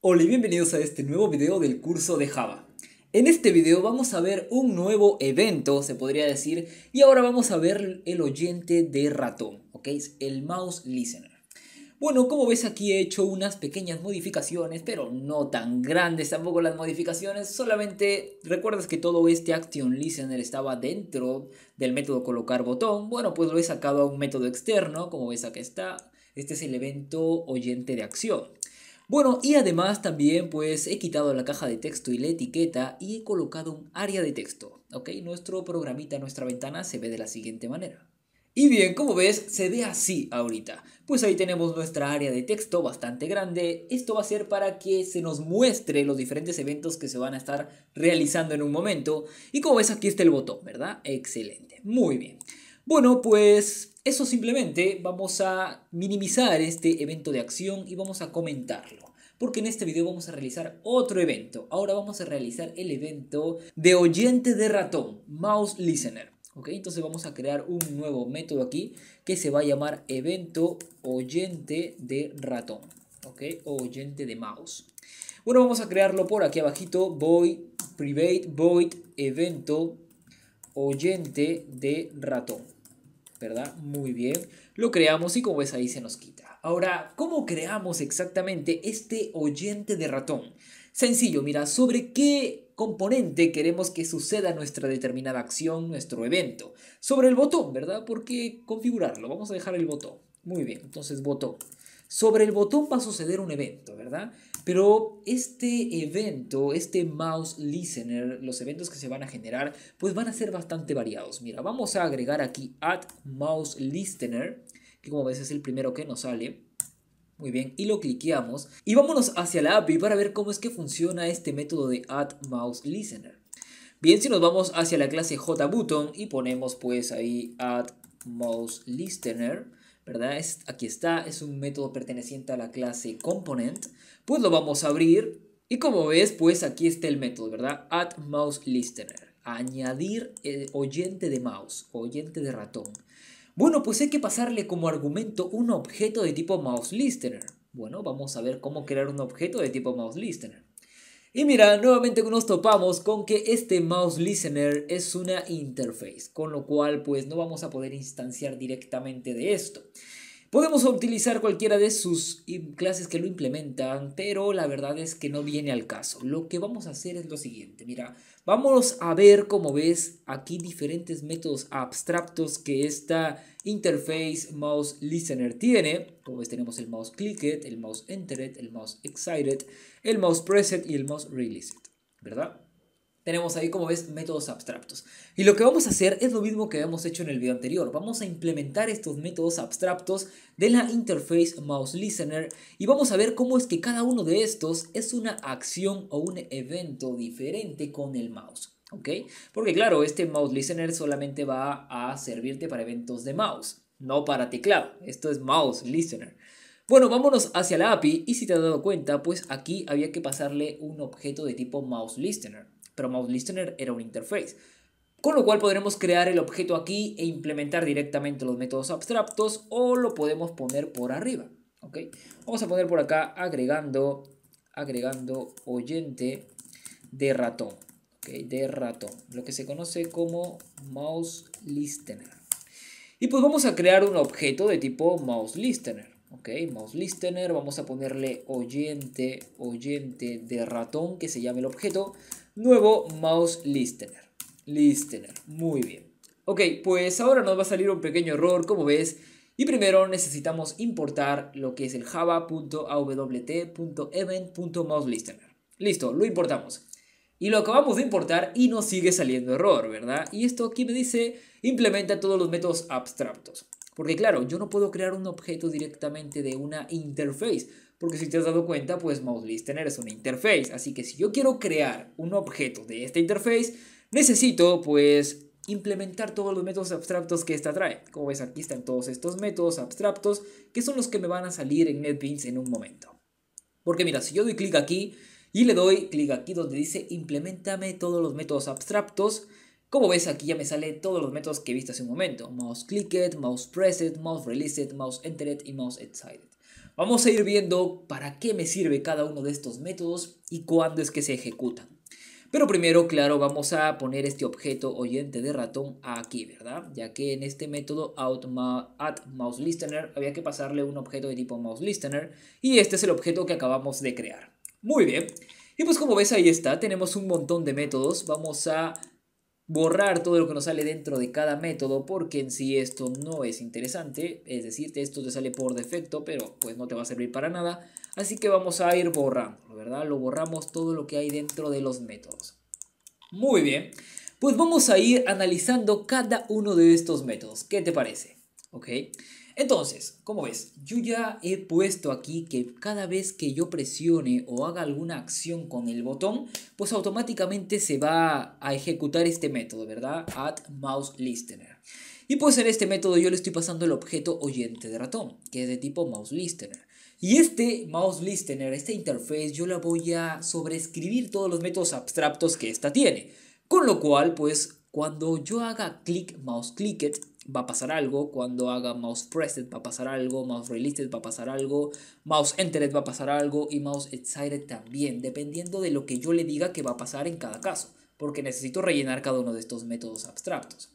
Hola y bienvenidos a este nuevo video del curso de Java. En este video vamos a ver un nuevo evento, se podría decir, y ahora vamos a ver el oyente de ratón, ¿ok? El mouse listener. Bueno, como ves aquí he hecho unas pequeñas modificaciones, pero no tan grandes tampoco las modificaciones, solamente recuerdas que todo este action listener estaba dentro del método colocar botón, bueno pues lo he sacado a un método externo, como ves aquí está, este es el evento oyente de acción. Bueno, y además también pues he quitado la caja de texto y la etiqueta y he colocado un área de texto, ¿ok? Nuestro programita, nuestra ventana se ve de la siguiente manera. Y bien, como ves, se ve así ahorita. Pues ahí tenemos nuestra área de texto bastante grande. Esto va a ser para que se nos muestre los diferentes eventos que se van a estar realizando en un momento. Y como ves, aquí está el botón, ¿verdad? Excelente. Muy bien. Bueno, pues eso simplemente vamos a minimizar este evento de acción y vamos a comentarlo. Porque en este video vamos a realizar otro evento. Ahora vamos a realizar el evento de oyente de ratón, mouse listener. Entonces vamos a crear un nuevo método aquí que se va a llamar evento oyente de ratón. ¿Ok? oyente de mouse. Bueno, vamos a crearlo por aquí abajito. Void, private, void, evento, oyente de ratón. ¿verdad? Muy bien. Lo creamos y como ves ahí se nos quita. Ahora, ¿cómo creamos exactamente este oyente de ratón? Sencillo, mira, sobre qué componente queremos que suceda nuestra determinada acción, nuestro evento. Sobre el botón, ¿verdad? Porque configurarlo? Vamos a dejar el botón. Muy bien, entonces botón. Sobre el botón va a suceder un evento, ¿verdad? Pero este evento, este mouse listener, los eventos que se van a generar, pues van a ser bastante variados. Mira, vamos a agregar aquí add mouse listener, que como ves es el primero que nos sale. Muy bien, y lo cliqueamos. Y vámonos hacia la API para ver cómo es que funciona este método de add mouse listener. Bien, si nos vamos hacia la clase JButton y ponemos pues ahí add mouse listener, ¿verdad? Es, aquí está, es un método perteneciente a la clase component. Pues lo vamos a abrir y como ves, pues aquí está el método, ¿verdad? Add mouse listener, añadir eh, oyente de mouse, oyente de ratón. Bueno, pues hay que pasarle como argumento un objeto de tipo mouse listener. Bueno, vamos a ver cómo crear un objeto de tipo mouse listener. Y mira, nuevamente nos topamos con que este mouse listener es una interface, con lo cual pues no vamos a poder instanciar directamente de esto. Podemos utilizar cualquiera de sus clases que lo implementan, pero la verdad es que no viene al caso. Lo que vamos a hacer es lo siguiente, mira, vamos a ver como ves aquí diferentes métodos abstractos que esta interface mouse listener tiene. Como ves tenemos el mouse clicked, el mouse entered, el mouse excited, el mouse preset y el mouse ¿verdad? tenemos ahí, como ves, métodos abstractos. Y lo que vamos a hacer es lo mismo que habíamos hecho en el video anterior. Vamos a implementar estos métodos abstractos de la interface mouse listener y vamos a ver cómo es que cada uno de estos es una acción o un evento diferente con el mouse. ¿Ok? Porque claro, este mouse listener solamente va a servirte para eventos de mouse, no para teclado. Esto es mouse listener. Bueno, vámonos hacia la API y si te has dado cuenta, pues aquí había que pasarle un objeto de tipo mouse listener pero listener era un interface. Con lo cual podremos crear el objeto aquí e implementar directamente los métodos abstractos o lo podemos poner por arriba. Vamos a poner por acá agregando, agregando oyente de ratón. De ratón, lo que se conoce como mouse listener. Y pues vamos a crear un objeto de tipo mouse listener. ¿ok? Mouse listener, vamos a ponerle oyente, oyente de ratón que se llame el objeto. Nuevo mouse listener. Listener. Muy bien. Ok, pues ahora nos va a salir un pequeño error, como ves. Y primero necesitamos importar lo que es el java.awt.event.mouseListener. Listo, lo importamos. Y lo acabamos de importar y nos sigue saliendo error, ¿verdad? Y esto aquí me dice, implementa todos los métodos abstractos. Porque claro, yo no puedo crear un objeto directamente de una interface, porque si te has dado cuenta, pues MouseListener es una interface. Así que si yo quiero crear un objeto de esta interface, necesito pues implementar todos los métodos abstractos que esta trae. Como ves, aquí están todos estos métodos abstractos, que son los que me van a salir en NetBeans en un momento. Porque mira, si yo doy clic aquí y le doy clic aquí donde dice implementame todos los métodos abstractos, como ves aquí ya me sale todos los métodos que viste hace un momento. Mouse clicked, mouse pressed, mouse released, mouse entered y mouse excited. Vamos a ir viendo para qué me sirve cada uno de estos métodos y cuándo es que se ejecutan. Pero primero, claro, vamos a poner este objeto oyente de ratón aquí, ¿verdad? Ya que en este método addMouseListener había que pasarle un objeto de tipo mouse listener y este es el objeto que acabamos de crear. Muy bien. Y pues como ves ahí está, tenemos un montón de métodos. Vamos a borrar todo lo que nos sale dentro de cada método porque en sí esto no es interesante, es decir, esto te sale por defecto, pero pues no te va a servir para nada, así que vamos a ir borrando, ¿verdad? Lo borramos todo lo que hay dentro de los métodos. Muy bien, pues vamos a ir analizando cada uno de estos métodos, ¿qué te parece? ¿Ok? Entonces, como ves, yo ya he puesto aquí que cada vez que yo presione o haga alguna acción con el botón, pues automáticamente se va a ejecutar este método, ¿verdad? Add Y pues en este método yo le estoy pasando el objeto oyente de ratón, que es de tipo MouseListener. Y este MouseListener, listener, esta interfaz, yo la voy a sobreescribir todos los métodos abstractos que esta tiene. Con lo cual, pues cuando yo haga click mouse va a pasar algo, cuando haga mouse pressed va a pasar algo, mouse released va a pasar algo, mouse entered va a pasar algo y mouse excited también, dependiendo de lo que yo le diga que va a pasar en cada caso, porque necesito rellenar cada uno de estos métodos abstractos.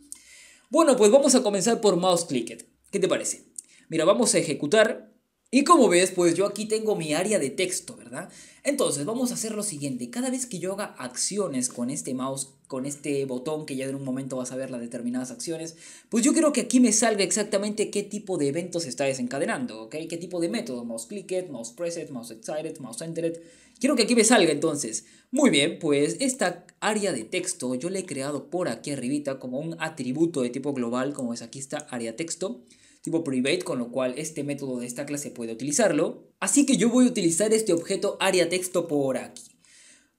Bueno, pues vamos a comenzar por mouse clicked. ¿Qué te parece? Mira, vamos a ejecutar y como ves, pues yo aquí tengo mi área de texto, ¿verdad? Entonces vamos a hacer lo siguiente, cada vez que yo haga acciones con este mouse, con este botón que ya en un momento vas a ver las determinadas acciones, pues yo quiero que aquí me salga exactamente qué tipo de evento se está desencadenando, ¿ok? ¿Qué tipo de método? Mouse clicked, mouse pressed, mouse excited, mouse entered. Quiero que aquí me salga entonces. Muy bien, pues esta área de texto yo le he creado por aquí arribita como un atributo de tipo global, como es aquí está área texto tipo private, con lo cual este método de esta clase puede utilizarlo. Así que yo voy a utilizar este objeto área texto por aquí.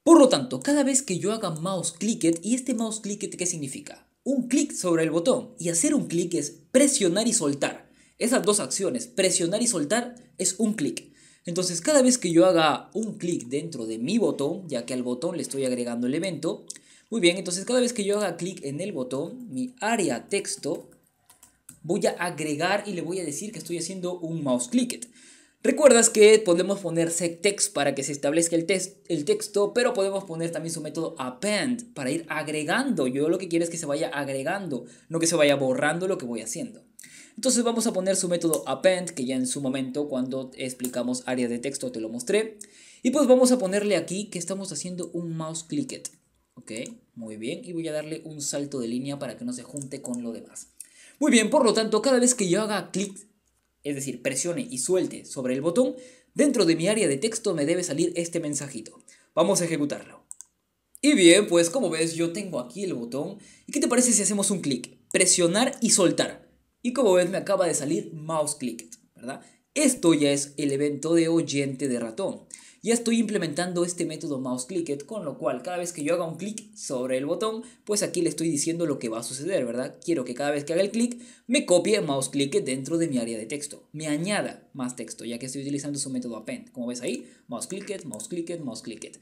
Por lo tanto, cada vez que yo haga mouse clicket, ¿y este mouse click qué significa? Un clic sobre el botón. Y hacer un clic es presionar y soltar. Esas dos acciones, presionar y soltar, es un clic. Entonces, cada vez que yo haga un clic dentro de mi botón, ya que al botón le estoy agregando el evento muy bien, entonces cada vez que yo haga clic en el botón, mi área texto voy a agregar y le voy a decir que estoy haciendo un mouse clicket Recuerdas que podemos poner set text para que se establezca el, el texto, pero podemos poner también su método append para ir agregando. Yo lo que quiero es que se vaya agregando, no que se vaya borrando lo que voy haciendo. Entonces vamos a poner su método append, que ya en su momento cuando explicamos área de texto te lo mostré. Y pues vamos a ponerle aquí que estamos haciendo un mouse clicket Ok, muy bien. Y voy a darle un salto de línea para que no se junte con lo demás. Muy bien, por lo tanto, cada vez que yo haga clic, es decir, presione y suelte sobre el botón, dentro de mi área de texto me debe salir este mensajito. Vamos a ejecutarlo. Y bien, pues como ves, yo tengo aquí el botón. ¿Y qué te parece si hacemos un clic? Presionar y soltar. Y como ves, me acaba de salir mouse click, ¿verdad? Esto ya es el evento de oyente de ratón. Ya estoy implementando este método mouse clicked, con lo cual cada vez que yo haga un clic sobre el botón, pues aquí le estoy diciendo lo que va a suceder, ¿verdad? Quiero que cada vez que haga el clic me copie mouse clicked dentro de mi área de texto, me añada más texto, ya que estoy utilizando su método append. Como ves ahí, mouse clicked, mouse clicked, mouse clicked.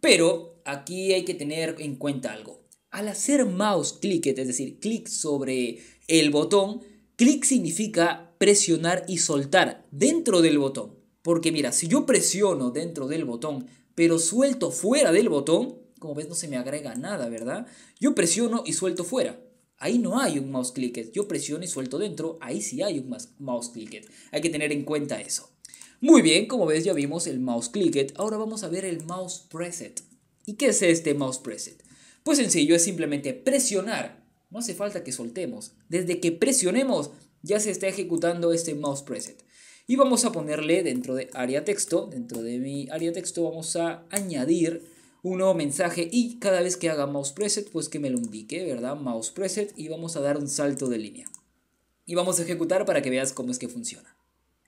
Pero aquí hay que tener en cuenta algo. Al hacer mouse clicked, es decir, clic sobre el botón, clic significa presionar y soltar dentro del botón. Porque mira, si yo presiono dentro del botón, pero suelto fuera del botón, como ves no se me agrega nada, ¿verdad? Yo presiono y suelto fuera. Ahí no hay un mouse clicket. Yo presiono y suelto dentro, ahí sí hay un mouse clicket. Hay que tener en cuenta eso. Muy bien, como ves ya vimos el mouse clicket, ahora vamos a ver el mouse preset. ¿Y qué es este mouse preset? Pues sencillo, es simplemente presionar. No hace falta que soltemos. Desde que presionemos ya se está ejecutando este mouse preset. Y vamos a ponerle dentro de área texto, dentro de mi área texto vamos a añadir un nuevo mensaje y cada vez que haga mouse preset, pues que me lo indique, ¿verdad? Mouse preset y vamos a dar un salto de línea. Y vamos a ejecutar para que veas cómo es que funciona.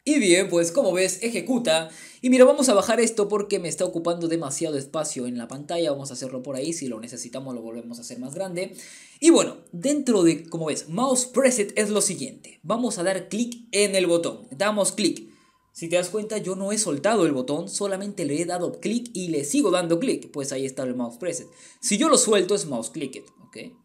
Y bien, pues como ves, ejecuta. Y mira, vamos a bajar esto porque me está ocupando demasiado espacio en la pantalla. Vamos a hacerlo por ahí. Si lo necesitamos, lo volvemos a hacer más grande. Y bueno, dentro de, como ves, mouse preset es lo siguiente. Vamos a dar clic en el botón. Damos clic. Si te das cuenta, yo no he soltado el botón, solamente le he dado clic y le sigo dando clic, pues ahí está el mouse preset. Si yo lo suelto es mouse clicked.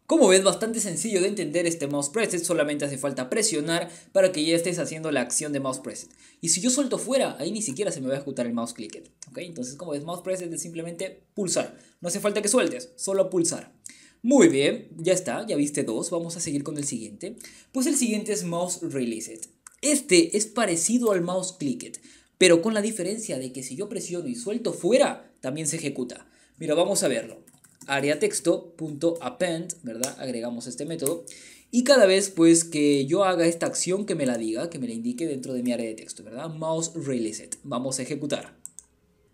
Como ves, bastante sencillo de entender este mouse preset, solamente hace falta presionar para que ya estés haciendo la acción de mouse press. Y si yo suelto fuera, ahí ni siquiera se me va a ejecutar el mouse clicket, Entonces, como ves, mouse preset es simplemente pulsar. No hace falta que sueltes, solo pulsar. Muy bien, ya está, ya viste dos, vamos a seguir con el siguiente. Pues el siguiente es Mouse release Este es parecido al Mouse clicket, pero con la diferencia de que si yo presiono y suelto fuera, también se ejecuta. Mira, vamos a verlo área texto.append, ¿verdad? Agregamos este método. Y cada vez pues que yo haga esta acción que me la diga, que me la indique dentro de mi área de texto, ¿verdad? Mouse it. Vamos a ejecutar.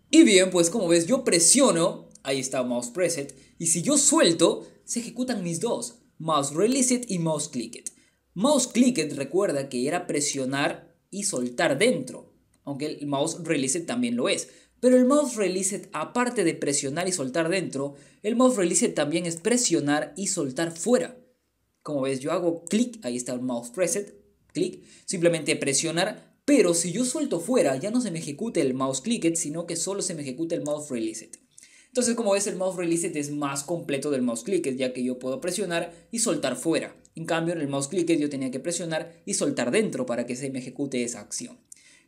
Y bien, pues como ves, yo presiono, ahí está mouse preset, y si yo suelto, se ejecutan mis dos, mouse release it y mouse click it. Mouse click it recuerda que era presionar y soltar dentro, aunque el mouse release it también lo es. Pero el mouse release, aparte de presionar y soltar dentro, el mouse release también es presionar y soltar fuera. Como ves, yo hago clic, ahí está el mouse preset, clic, simplemente presionar, pero si yo suelto fuera, ya no se me ejecute el mouse click, sino que solo se me ejecuta el mouse release. Entonces, como ves, el mouse release es más completo del mouse click, ya que yo puedo presionar y soltar fuera. En cambio, en el mouse click yo tenía que presionar y soltar dentro para que se me ejecute esa acción.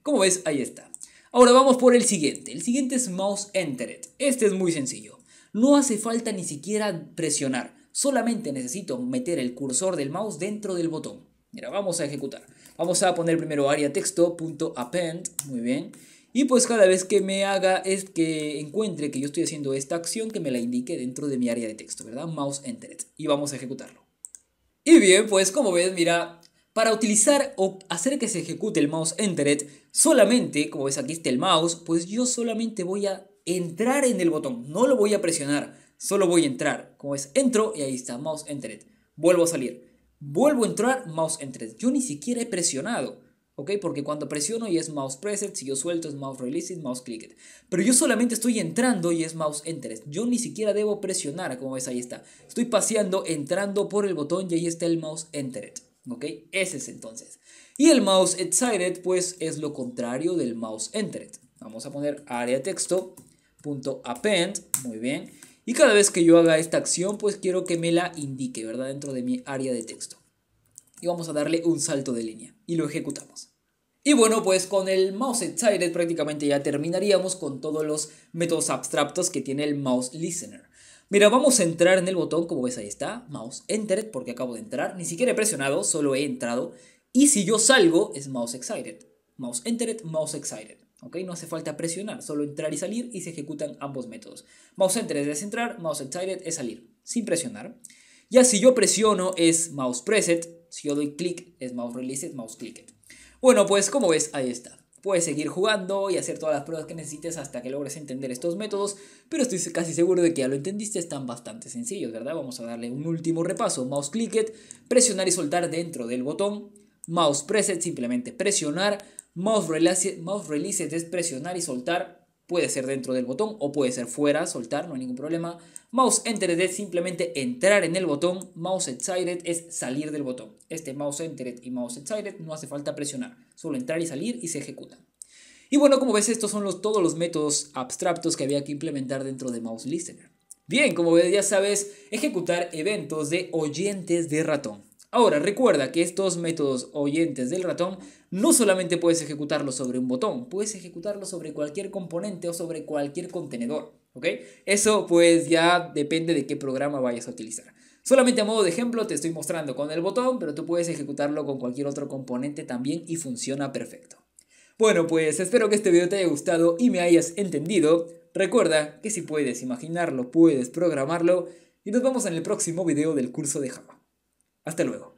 Como ves, ahí está. Ahora vamos por el siguiente. El siguiente es mouse entered. Este es muy sencillo. No hace falta ni siquiera presionar. Solamente necesito meter el cursor del mouse dentro del botón. Mira, vamos a ejecutar. Vamos a poner primero área texto.append. Muy bien. Y pues cada vez que me haga es que encuentre que yo estoy haciendo esta acción, que me la indique dentro de mi área de texto, ¿verdad? Mouse entered. Y vamos a ejecutarlo. Y bien, pues como ves, mira, para utilizar o hacer que se ejecute el mouse entered, Solamente, como ves aquí está el mouse, pues yo solamente voy a entrar en el botón, no lo voy a presionar, solo voy a entrar. Como ves, entro y ahí está, mouse entered. Vuelvo a salir. Vuelvo a entrar, mouse entered. Yo ni siquiera he presionado. ¿ok? Porque cuando presiono y es mouse preset, si yo suelto es mouse release, mouse clicked. Pero yo solamente estoy entrando y es mouse enter. Yo ni siquiera debo presionar, como ves ahí está. Estoy paseando, entrando por el botón y ahí está el mouse enter, ¿ok? Ese es entonces. Y el mouse excited pues es lo contrario del mouse entered. Vamos a poner área texto.append. muy bien. Y cada vez que yo haga esta acción pues quiero que me la indique, ¿verdad? Dentro de mi área de texto. Y vamos a darle un salto de línea y lo ejecutamos. Y bueno, pues con el mouse excited prácticamente ya terminaríamos con todos los métodos abstractos que tiene el mouse listener. Mira, vamos a entrar en el botón, como ves ahí está, mouse entered, porque acabo de entrar, ni siquiera he presionado, solo he entrado. Y si yo salgo, es mouse excited. Mouse entered, mouse excited. No hace falta presionar, solo entrar y salir y se ejecutan ambos métodos. Mouse entered es entrar, mouse excited es salir, sin presionar. Ya si yo presiono es mouse preset, si yo doy click es mouse released, mouse clicked. Bueno, pues como ves, ahí está. Puedes seguir jugando y hacer todas las pruebas que necesites hasta que logres entender estos métodos, pero estoy casi seguro de que ya lo entendiste, están bastante sencillos, ¿verdad? Vamos a darle un último repaso. Mouse clicked, presionar y soltar dentro del botón, Mouse preset, simplemente presionar. Mouse, release, mouse es presionar y soltar. Puede ser dentro del botón o puede ser fuera, soltar, no hay ningún problema. Mouse Enter es simplemente entrar en el botón. Mouse Excited es salir del botón. Este Mouse Enter y Mouse Excited no hace falta presionar. Solo entrar y salir y se ejecutan. Y bueno, como ves, estos son todos los métodos abstractos que había que implementar dentro de Mouse Listener. Bien, como ya sabes, ejecutar eventos de oyentes de ratón. Ahora, recuerda que estos métodos oyentes del ratón no solamente puedes ejecutarlo sobre un botón, puedes ejecutarlo sobre cualquier componente o sobre cualquier contenedor, Eso pues ya depende de qué programa vayas a utilizar. Solamente a modo de ejemplo te estoy mostrando con el botón, pero tú puedes ejecutarlo con cualquier otro componente también y funciona perfecto. Bueno, pues espero que este video te haya gustado y me hayas entendido. Recuerda que si puedes imaginarlo, puedes programarlo y nos vemos en el próximo video del curso de Java. Hasta luego.